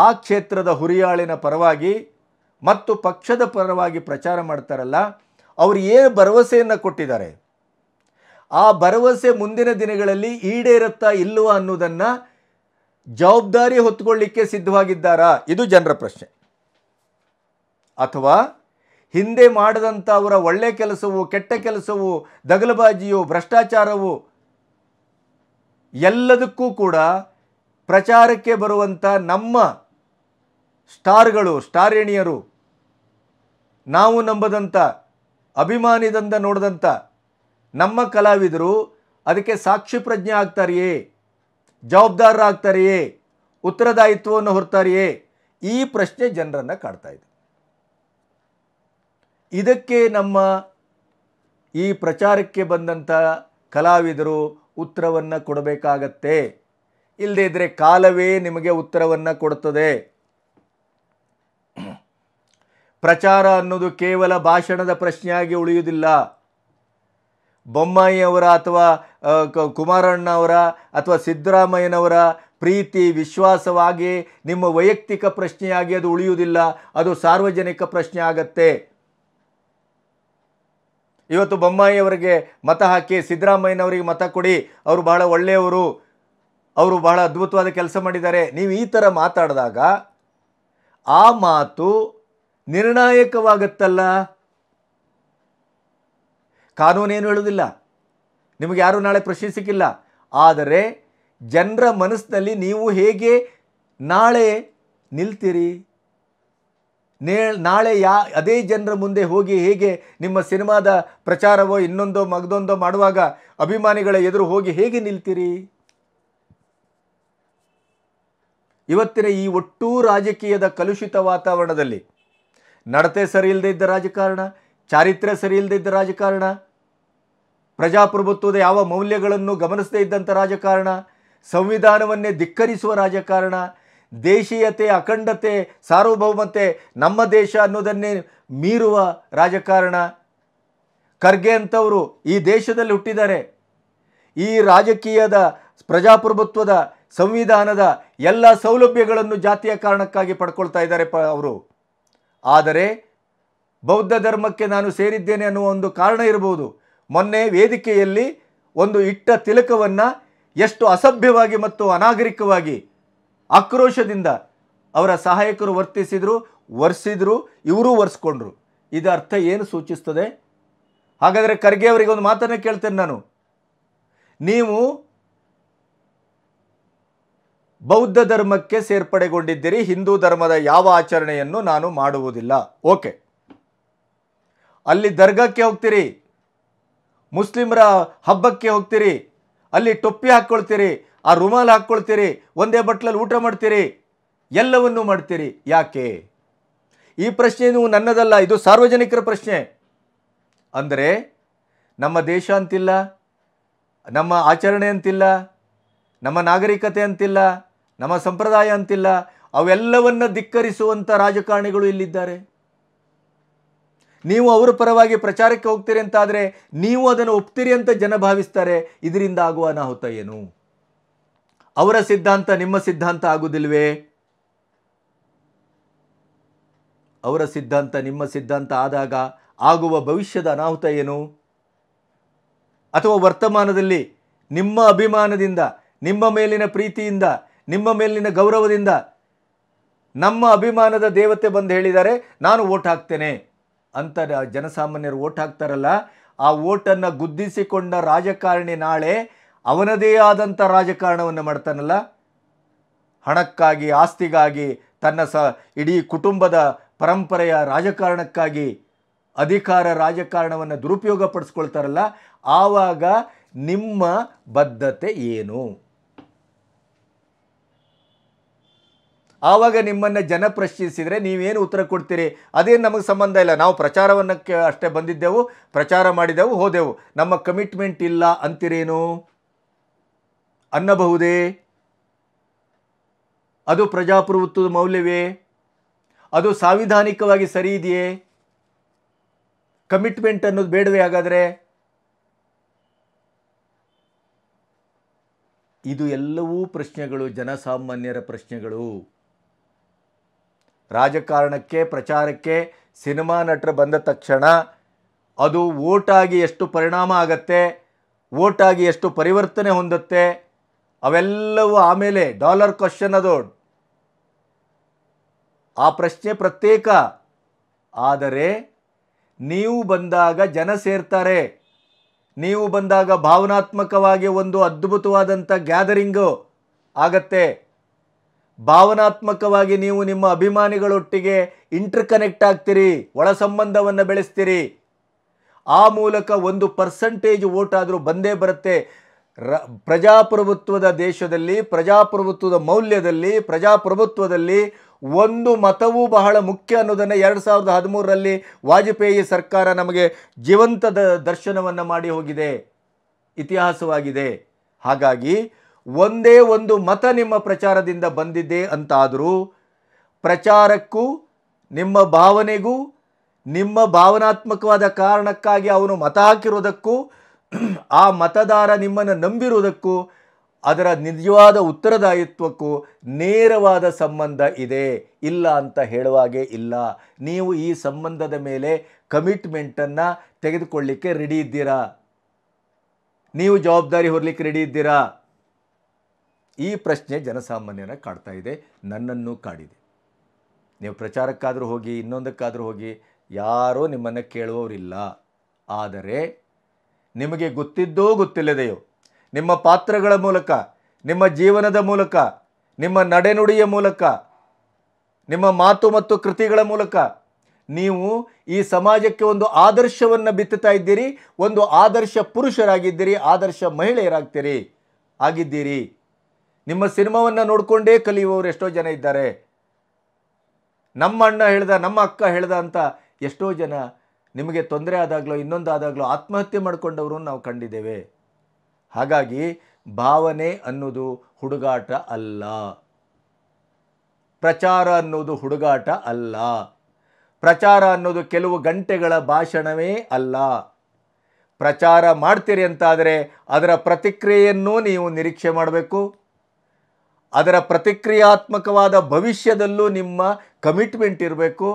Speaker 1: ಆ ಕ್ಷೇತ್ರದ ಹುರಿಯಾಳಿನ ಪರವಾಗಿ ಮತ್ತು ಪಕ್ಷದ ಪರವಾಗಿ ಪ್ರಚಾರ ಮಾಡ್ತಾರಲ್ಲ ಅವರು ಏನು ಭರವಸೆಯನ್ನು ಕೊಟ್ಟಿದ್ದಾರೆ ಆ ಭರವಸೆ ಮುಂದಿನ ದಿನಗಳಲ್ಲಿ ಈಡೇರುತ್ತಾ ಇಲ್ಲವಾ ಅನ್ನೋದನ್ನು ಜವಾಬ್ದಾರಿ ಹೊತ್ಕೊಳ್ಳಿಕ್ಕೆ ಸಿದ್ಧವಾಗಿದ್ದಾರಾ ಇದು ಜನರ ಪ್ರಶ್ನೆ ಅಥವಾ ಹಿಂದೆ ಮಾಡದಂಥ ಅವರ ಒಳ್ಳೆ ಕೆಲಸವು ಕೆಟ್ಟ ಕೆಲಸವು ದಗಲಬಾಜಿಯು ಭ್ರಷ್ಟಾಚಾರವು ಎಲ್ಲದಕ್ಕೂ ಕೂಡ ಪ್ರಚಾರಕ್ಕೆ ಬರುವಂಥ ನಮ್ಮ ಸ್ಟಾರ್ಗಳು ಸ್ಟಾರ್ ನಾವು ನಂಬದಂಥ ಅಭಿಮಾನಿದಂತ ನೋಡಿದಂಥ ನಮ್ಮ ಕಲಾವಿದರು ಅದಕ್ಕೆ ಸಾಕ್ಷಿ ಪ್ರಜ್ಞೆ ಆಗ್ತಾರೆಯೇ ಜವಾಬ್ದಾರರಾಗ್ತಾರೆಯೇ ಉತ್ತರದಾಯಿತ್ವವನ್ನು ಹೊರತಾರೆಯೇ ಈ ಪ್ರಶ್ನೆ ಜನರನ್ನು ಕಾಡ್ತಾ ಇದೆ ಇದಕ್ಕೆ ನಮ್ಮ ಈ ಪ್ರಚಾರಕ್ಕೆ ಬಂದಂಥ ಕಲಾವಿದರು ಉತ್ತರವನ್ನು ಕೊಡಬೇಕಾಗತ್ತೆ ಇಲ್ಲದೇ ಇದ್ದರೆ ಕಾಲವೇ ನಿಮಗೆ ಉತ್ತರವನ್ನು ಕೊಡುತ್ತದೆ ಪ್ರಚಾರ ಅನ್ನೋದು ಕೇವಲ ಭಾಷಣದ ಪ್ರಶ್ನೆಯಾಗಿ ಉಳಿಯುವುದಿಲ್ಲ ಬೊಮ್ಮಾಯಿಯವರ ಅಥವಾ ಕುಮಾರಣ್ಣವರ ಅಥವಾ ಸಿದ್ದರಾಮಯ್ಯನವರ ಪ್ರೀತಿ ವಿಶ್ವಾಸವಾಗಿ ನಿಮ್ಮ ವೈಯಕ್ತಿಕ ಪ್ರಶ್ನೆಯಾಗಿ ಅದು ಉಳಿಯುವುದಿಲ್ಲ ಅದು ಸಾರ್ವಜನಿಕ ಪ್ರಶ್ನೆ ಆಗತ್ತೆ ಇವತ್ತು ಬೊಮ್ಮಾಯಿಯವರಿಗೆ ಮತ ಹಾಕಿ ಸಿದ್ದರಾಮಯ್ಯನವರಿಗೆ ಮತ ಕೊಡಿ ಅವರು ಬಹಳ ಒಳ್ಳೆಯವರು ಅವರು ಬಹಳ ಅದ್ಭುತವಾದ ಕೆಲಸ ಮಾಡಿದ್ದಾರೆ ನೀವು ಈ ಥರ ಮಾತಾಡಿದಾಗ ಆ ಮಾತು ನಿರ್ಣಾಯಕವಾಗತ್ತಲ್ಲ ಕಾನೂನೇನು ಹೇಳುವುದಿಲ್ಲ ನಿಮಗೆ ಯಾರೂ ನಾಳೆ ಪ್ರಶ್ನಿಸಿಕ್ಕಿಲ್ಲ ಆದರೆ ಜನರ ಮನಸ್ಸಿನಲ್ಲಿ ನೀವು ಹೇಗೆ ನಾಳೆ ನಿಲ್ತೀರಿ ನೇ ನಾಳೆ ಯಾ ಅದೇ ಜನರ ಮುಂದೆ ಹೋಗಿ ಹೇಗೆ ನಿಮ್ಮ ಸಿನಿಮಾದ ಪ್ರಚಾರವೋ ಇನ್ನೊಂದೋ ಮಗದೊಂದೋ ಮಾಡುವಾಗ ಅಭಿಮಾನಿಗಳ ಎದುರು ಹೋಗಿ ಹೇಗೆ ನಿಲ್ತೀರಿ ಇವತ್ತಿನ ಈ ಒಟ್ಟು ರಾಜಕೀಯದ ಕಲುಷಿತ ವಾತಾವರಣದಲ್ಲಿ ನಡತೆ ಸರಿ ಇಲ್ಲದೇ ಇದ್ದ ರಾಜಕಾರಣ ಚಾರಿತ್ರ್ಯ ಸರಿ ಇಲ್ಲದೇ ಇದ್ದ ರಾಜಕಾರಣ ಪ್ರಜಾಪ್ರಭುತ್ವದ ಯಾವ ಮೌಲ್ಯಗಳನ್ನು ಗಮನಿಸದೇ ಇದ್ದಂಥ ರಾಜಕಾರಣ ಸಂವಿಧಾನವನ್ನೇ ಧಿಕ್ಕರಿಸುವ ರಾಜಕಾರಣ ದೇಶೀಯತೆ ಅಖಂಡತೆ ಸಾರ್ವಭೌಮತೆ ನಮ್ಮ ದೇಶ ಅನ್ನೋದನ್ನೇ ಮೀರುವ ರಾಜಕಾರಣ ಖರ್ಗೆ ಅಂಥವರು ಈ ದೇಶದಲ್ಲಿ ಹುಟ್ಟಿದ್ದಾರೆ ಈ ರಾಜಕೀಯದ ಪ್ರಜಾಪ್ರಭುತ್ವದ ಸಂವಿಧಾನದ ಎಲ್ಲ ಸೌಲಭ್ಯಗಳನ್ನು ಜಾತಿಯ ಕಾರಣಕ್ಕಾಗಿ ಪಡ್ಕೊಳ್ತಾ ಇದ್ದಾರೆ ಪ ಅವರು ಆದರೆ ಬೌದ್ಧ ಧರ್ಮಕ್ಕೆ ನಾನು ಸೇರಿದ್ದೇನೆ ಅನ್ನುವ ಒಂದು ಕಾರಣ ಇರಬಹುದು ಮೊನ್ನೆ ವೇದಿಕೆಯಲ್ಲಿ ಒಂದು ಇಟ್ಟ ತಿಲಕವನ್ನು ಎಷ್ಟು ಅಸಭ್ಯವಾಗಿ ಮತ್ತು ಅನಾಗರಿಕವಾಗಿ ಆಕ್ರೋಶದಿಂದ ಅವರ ಸಹಾಯಕರು ವರ್ತಿಸಿದರು ವರ್ಸಿದ್ರು ಇವರೂ ಒರೆಸ್ಕೊಂಡ್ರು ಇದು ಅರ್ಥ ಏನು ಸೂಚಿಸ್ತದೆ ಹಾಗಾದರೆ ಖರ್ಗೆ ಅವರಿಗೆ ಒಂದು ಮಾತನ್ನು ಕೇಳ್ತೇನೆ ನಾನು ನೀವು ಬೌದ್ಧ ಧರ್ಮಕ್ಕೆ ಸೇರ್ಪಡೆಗೊಂಡಿದ್ದೀರಿ ಹಿಂದೂ ಧರ್ಮದ ಯಾವ ಆಚರಣೆಯನ್ನು ನಾನು ಮಾಡುವುದಿಲ್ಲ ಓಕೆ ಅಲ್ಲಿ ದರ್ಗಾಕ್ಕೆ ಹೋಗ್ತೀರಿ ಮುಸ್ಲಿಮರ ಹಬ್ಬಕ್ಕೆ ಹೋಗ್ತೀರಿ ಅಲ್ಲಿ ಟೊಪ್ಪಿ ಹಾಕ್ಕೊಳ್ತೀರಿ ಆ ರುಮಾಲ್ ಹಾಕ್ಕೊಳ್ತೀರಿ ಒಂದೇ ಬಟ್ಲಲ್ಲಿ ಊಟ ಮಾಡ್ತೀರಿ ಎಲ್ಲವನ್ನೂ ಮಾಡ್ತೀರಿ ಯಾಕೆ ಈ ಪ್ರಶ್ನೆಯೂ ನನ್ನದಲ್ಲ ಇದು ಸಾರ್ವಜನಿಕರ ಪ್ರಶ್ನೆ ಅಂದರೆ ನಮ್ಮ ದೇಶ ಅಂತಿಲ್ಲ ನಮ್ಮ ಆಚರಣೆ ಅಂತಿಲ್ಲ ನಮ್ಮ ನಾಗರಿಕತೆ ಅಂತಿಲ್ಲ ನಮ್ಮ ಸಂಪ್ರದಾಯ ಅಂತಿಲ್ಲ ಅವೆಲ್ಲವನ್ನು ಧಿಕ್ಕರಿಸುವಂಥ ರಾಜಕಾರಣಿಗಳು ಇಲ್ಲಿದ್ದಾರೆ ನೀವು ಅವರ ಪರವಾಗಿ ಪ್ರಚಾರಕ್ಕೆ ಹೋಗ್ತೀರಿ ಅಂತಾದರೆ ನೀವು ಅದನ್ನು ಒಪ್ತೀರಿ ಅಂತ ಜನ ಭಾವಿಸ್ತಾರೆ ಇದರಿಂದ ಆಗುವ ಅನಾಹುತ ಏನು ಅವರ ಸಿದ್ಧಾಂತ ನಿಮ್ಮ ಸಿದ್ಧಾಂತ ಆಗುವುದಿಲ್ವೇ ಅವರ ಸಿದ್ಧಾಂತ ನಿಮ್ಮ ಸಿದ್ಧಾಂತ ಆದಾಗ ಆಗುವ ಭವಿಷ್ಯದ ಅನಾಹುತ ಏನು ಅಥವಾ ವರ್ತಮಾನದಲ್ಲಿ ನಿಮ್ಮ ಅಭಿಮಾನದಿಂದ ನಿಮ್ಮ ಮೇಲಿನ ಪ್ರೀತಿಯಿಂದ ನಿಮ್ಮ ಮೇಲಿನ ಗೌರವದಿಂದ ನಮ್ಮ ಅಭಿಮಾನದ ದೇವತೆ ಬಂದು ಹೇಳಿದರೆ ನಾನು ಓಟ್ ಹಾಕ್ತೇನೆ ಅಂತ ಜನಸಾಮಾನ್ಯರು ಓಟ್ ಹಾಕ್ತಾರಲ್ಲ ಆ ಓಟನ್ನು ಗುದ್ದಿಸಿಕೊಂಡ ರಾಜಕಾರಣಿ ನಾಳೆ ಅವನದೇ ಆದಂಥ ರಾಜಕಾರಣವನ್ನು ಮಾಡ್ತಾನಲ್ಲ ಹಣಕ್ಕಾಗಿ ಆಸ್ತಿಗಾಗಿ ತನ್ನ ಸ ಇಡೀ ಕುಟುಂಬದ ಪರಂಪರೆಯ ರಾಜಕಾರಣಕ್ಕಾಗಿ ಅಧಿಕಾರ ರಾಜಕಾರಣವನ್ನು ದುರುಪಯೋಗ ಪಡಿಸ್ಕೊಳ್ತಾರಲ್ಲ ಆವಾಗ ನಿಮ್ಮ ಬದ್ಧತೆ ಏನು ಆವಾಗ ನಿಮ್ಮನ್ನು ಜನ ಪ್ರಶ್ನಿಸಿದರೆ ನೀವೇನು ಉತ್ತರ ಕೊಡ್ತೀರಿ ಅದೇನು ನಮಗೆ ಸಂಬಂಧ ಇಲ್ಲ ನಾವು ಪ್ರಚಾರವನ್ನು ಅಷ್ಟೇ ಬಂದಿದ್ದೆವು ಪ್ರಚಾರ ಮಾಡಿದೆವು ಹೋದೆವು ನಮ್ಮ ಕಮಿಟ್ಮೆಂಟ್ ಇಲ್ಲ ಅಂತಿರೇನು ಅನ್ನಬಹುದೇ ಅದು ಪ್ರಜಾಪ್ರಭುತ್ವದ ಮೌಲ್ಯವೇ ಅದು ಸಾಂವಿಧಾನಿಕವಾಗಿ ಸರಿ ಇದೆಯೇ ಕಮಿಟ್ಮೆಂಟ್ ಅನ್ನೋದು ಬೇಡವೇ ಹಾಗಾದರೆ ಇದು ಎಲ್ಲವೂ ಪ್ರಶ್ನೆಗಳು ಜನಸಾಮಾನ್ಯರ ಪ್ರಶ್ನೆಗಳು ರಾಜಕಾರಣಕ್ಕೆ ಪ್ರಚಾರಕ್ಕೆ ಸಿನಿಮಾ ನಟರು ಬಂದ ತಕ್ಷಣ ಅದು ಓಟಾಗಿ ಎಷ್ಟು ಪರಿಣಾಮ ಆಗತ್ತೆ ಓಟಾಗಿ ಎಷ್ಟು ಪರಿವರ್ತನೆ ಹೊಂದುತ್ತೆ ಅವೆಲ್ಲವೂ ಆಮೇಲೆ ಡಾಲರ್ ಕ್ವಶನ್ ಅದು ಆ ಪ್ರಶ್ನೆ ಪ್ರತ್ಯೇಕ ಆದರೆ ನೀವು ಬಂದಾಗ ಜನ ಸೇರ್ತಾರೆ ನೀವು ಬಂದಾಗ ಭಾವನಾತ್ಮಕವಾಗಿ ಒಂದು ಅದ್ಭುತವಾದಂಥ ಗ್ಯಾದರಿಂಗು ಆಗತ್ತೆ ಭಾವನಾತ್ಮಕವಾಗಿ ನೀವು ನಿಮ್ಮ ಅಭಿಮಾನಿಗಳೊಟ್ಟಿಗೆ ಇಂಟರ್ ಕನೆಕ್ಟ್ ಆಗ್ತೀರಿ ಒಳ ಸಂಬಂಧವನ್ನು ಬೆಳೆಸ್ತೀರಿ ಆ ಮೂಲಕ ಒಂದು ಪರ್ಸಂಟೇಜ್ ವೋಟ್ ಆದರೂ ಬಂದೇ ಬರುತ್ತೆ ರ ಪ್ರಜಾಪ್ರಭುತ್ವದ ದೇಶದಲ್ಲಿ ಪ್ರಜಾಪ್ರಭುತ್ವದ ಮೌಲ್ಯದಲ್ಲಿ ಪ್ರಜಾಪ್ರಭುತ್ವದಲ್ಲಿ ಒಂದು ಮತವೂ ಬಹಳ ಮುಖ್ಯ ಅನ್ನೋದನ್ನು ಎರಡು ಸಾವಿರದ ಹದಿಮೂರರಲ್ಲಿ ವಾಜಪೇಯಿ ಸರ್ಕಾರ ನಮಗೆ ಜೀವಂತದ ದರ್ಶನವನ್ನು ಮಾಡಿ ಹೋಗಿದೆ ಇತಿಹಾಸವಾಗಿದೆ ಹಾಗಾಗಿ ಒಂದೇ ಒಂದು ಮತ ನಿಮ್ಮ ಪ್ರಚಾರದಿಂದ ಬಂದಿದೆ ಅಂತಾದರೂ ಪ್ರಚಾರಕ್ಕೂ ನಿಮ್ಮ ಭಾವನೆಗೂ ನಿಮ್ಮ ಭಾವನಾತ್ಮಕವಾದ ಕಾರಣಕ್ಕಾಗಿ ಅವನು ಮತ ಹಾಕಿರೋದಕ್ಕೂ ಆ ಮತದಾರ ನಿಮ್ಮನ್ನು ನಂಬಿರುವುದಕ್ಕೂ ಅದರ ನಿಜವಾದ ಉತ್ತರದಾಯಿತ್ವಕ್ಕೂ ನೇರವಾದ ಸಂಬಂಧ ಇದೆ ಇಲ್ಲ ಅಂತ ಹೇಳುವಾಗೆ ಇಲ್ಲ ನೀವು ಈ ಸಂಬಂಧದ ಮೇಲೆ ಕಮಿಟ್ಮೆಂಟನ್ನು ತೆಗೆದುಕೊಳ್ಳಿಕ್ಕೆ ರೆಡಿ ಇದ್ದೀರಾ ನೀವು ಜವಾಬ್ದಾರಿ ಹೊರಲಿಕ್ಕೆ ರೆಡಿ ಇದ್ದೀರಾ ಈ ಪ್ರಶ್ನೆ ಜನಸಾಮಾನ್ಯನ ಕಾಡ್ತಾ ಇದೆ ನನ್ನನ್ನು ಕಾಡಿದೆ ನೀವು ಪ್ರಚಾರಕ್ಕಾದರೂ ಹೋಗಿ ಇನ್ನೊಂದಕ್ಕಾದರೂ ಹೋಗಿ ಯಾರೋ ನಿಮ್ಮನ್ನು ಕೇಳುವವರಿಲ್ಲ ಆದರೆ ನಿಮಗೆ ಗೊತ್ತಿದ್ದೋ ಗೊತ್ತಿಲ್ಲದೆಯೋ ನಿಮ್ಮ ಪಾತ್ರಗಳ ಮೂಲಕ ನಿಮ್ಮ ಜೀವನದ ಮೂಲಕ ನಿಮ್ಮ ನಡೆನುಡಿಯ ಮೂಲಕ ನಿಮ್ಮ ಮಾತು ಮತ್ತು ಕೃತಿಗಳ ಮೂಲಕ ನೀವು ಈ ಸಮಾಜಕ್ಕೆ ಒಂದು ಆದರ್ಶವನ್ನು ಬಿತ್ತುತ್ತಾ ಇದ್ದೀರಿ ಒಂದು ಆದರ್ಶ ಪುರುಷರಾಗಿದ್ದೀರಿ ಆದರ್ಶ ಮಹಿಳೆಯರಾಗ್ತೀರಿ ಆಗಿದ್ದೀರಿ ನಿಮ್ಮ ಸಿನಿಮಾವನ್ನು ನೋಡಿಕೊಂಡೇ ಕಲಿಯುವವರು ಎಷ್ಟೋ ಜನ ಇದ್ದಾರೆ ನಮ್ಮ ಅಣ್ಣ ಹೇಳ್ದ ನಮ್ಮ ಅಕ್ಕ ಹೇಳ್ದ ಅಂತ ಎಷ್ಟೋ ಜನ ನಿಮಗೆ ತೊಂದರೆ ಆದಾಗಲೋ ಇನ್ನೊಂದಾದಾಗಲೋ ಆತ್ಮಹತ್ಯೆ ಮಾಡಿಕೊಂಡವರು ನಾವು ಕಂಡಿದ್ದೇವೆ ಹಾಗಾಗಿ ಭಾವನೆ ಅನ್ನೋದು ಹುಡುಗಾಟ ಅಲ್ಲ ಪ್ರಚಾರ ಅನ್ನೋದು ಹುಡುಗಾಟ ಅಲ್ಲ ಪ್ರಚಾರ ಅನ್ನೋದು ಕೆಲವು ಗಂಟೆಗಳ ಭಾಷಣವೇ ಅಲ್ಲ ಪ್ರಚಾರ ಮಾಡ್ತೀರಿ ಅಂತಾದರೆ ಅದರ ಪ್ರತಿಕ್ರಿಯೆಯನ್ನು ನೀವು ನಿರೀಕ್ಷೆ ಮಾಡಬೇಕು ಅದರ ಪ್ರತಿಕ್ರಿಯಾತ್ಮಕವಾದ ಭವಿಷ್ಯದಲ್ಲೂ ನಿಮ್ಮ ಕಮಿಟ್ಮೆಂಟ್ ಇರಬೇಕು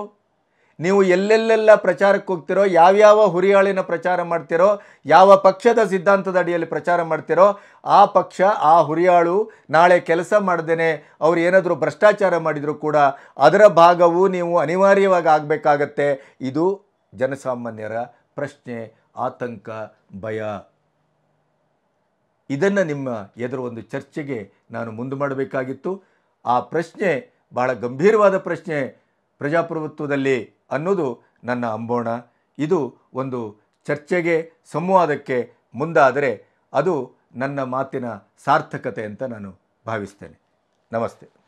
Speaker 1: ನೀವು ಎಲ್ಲೆಲ್ಲೆಲ್ಲ ಪ್ರಚಾರಕ್ಕೆ ಹೋಗ್ತಿರೋ ಯಾವ್ಯಾವ ಹುರಿಯಾಳಿನ ಪ್ರಚಾರ ಮಾಡ್ತಿರೋ ಯಾವ ಪಕ್ಷದ ಸಿದ್ಧಾಂತದ ಅಡಿಯಲ್ಲಿ ಪ್ರಚಾರ ಮಾಡ್ತಿರೋ ಆ ಪಕ್ಷ ಆ ಹುರಿಯಾಳು ನಾಳೆ ಕೆಲಸ ಮಾಡ್ದೇನೆ ಅವ್ರು ಏನಾದರೂ ಭ್ರಷ್ಟಾಚಾರ ಮಾಡಿದರೂ ಕೂಡ ಅದರ ಭಾಗವು ನೀವು ಅನಿವಾರ್ಯವಾಗಿ ಆಗಬೇಕಾಗತ್ತೆ ಇದು ಜನಸಾಮಾನ್ಯರ ಪ್ರಶ್ನೆ ಆತಂಕ ಭಯ ಇದನ್ನು ನಿಮ್ಮ ಎದುರು ಒಂದು ಚರ್ಚೆಗೆ ನಾನು ಮುಂದೆ ಮಾಡಬೇಕಾಗಿತ್ತು ಆ ಪ್ರಶ್ನೆ ಭಾಳ ಗಂಭೀರವಾದ ಪ್ರಶ್ನೆ ಪ್ರಜಾಪ್ರಭುತ್ವದಲ್ಲಿ ಅನ್ನೋದು ನನ್ನ ಅಂಬೋಣ ಇದು ಒಂದು ಚರ್ಚೆಗೆ ಸಂವಾದಕ್ಕೆ ಮುಂದಾದರೆ ಅದು ನನ್ನ ಮಾತಿನ ಸಾರ್ಥಕತೆ ಅಂತ ನಾನು ಭಾವಿಸ್ತೇನೆ ನಮಸ್ತೆ